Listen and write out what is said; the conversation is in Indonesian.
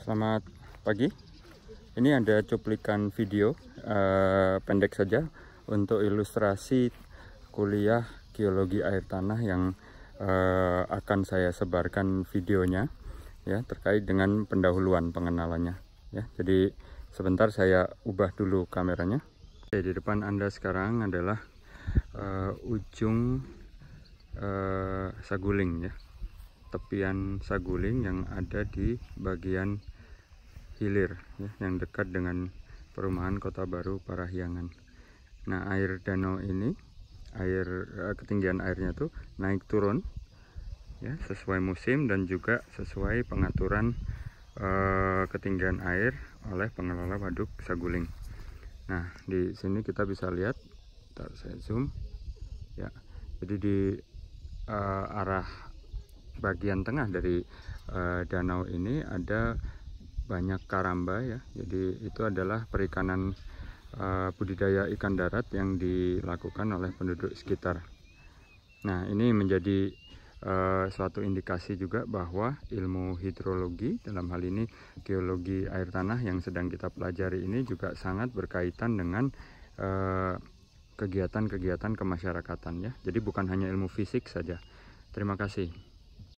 Selamat pagi. Ini ada cuplikan video eh, pendek saja untuk ilustrasi kuliah geologi air tanah yang eh, akan saya sebarkan videonya ya terkait dengan pendahuluan pengenalannya ya. Jadi sebentar saya ubah dulu kameranya. Oke, di depan Anda sekarang adalah eh, ujung eh, Saguling ya. Tepian Saguling yang ada di bagian hilir ya, yang dekat dengan perumahan Kota Baru Parahyangan. Nah, air danau ini air eh, ketinggian airnya tuh naik turun ya sesuai musim dan juga sesuai pengaturan eh, ketinggian air oleh pengelola Waduk Saguling. Nah, di sini kita bisa lihat tak saya zoom. Ya. Jadi di uh, arah bagian tengah dari uh, danau ini ada banyak karamba ya. Jadi itu adalah perikanan uh, budidaya ikan darat yang dilakukan oleh penduduk sekitar. Nah, ini menjadi uh, suatu indikasi juga bahwa ilmu hidrologi dalam hal ini geologi air tanah yang sedang kita pelajari ini juga sangat berkaitan dengan eh, kegiatan-kegiatan uh, kemasyarakatan ya. Jadi bukan hanya ilmu fisik saja. Terima kasih.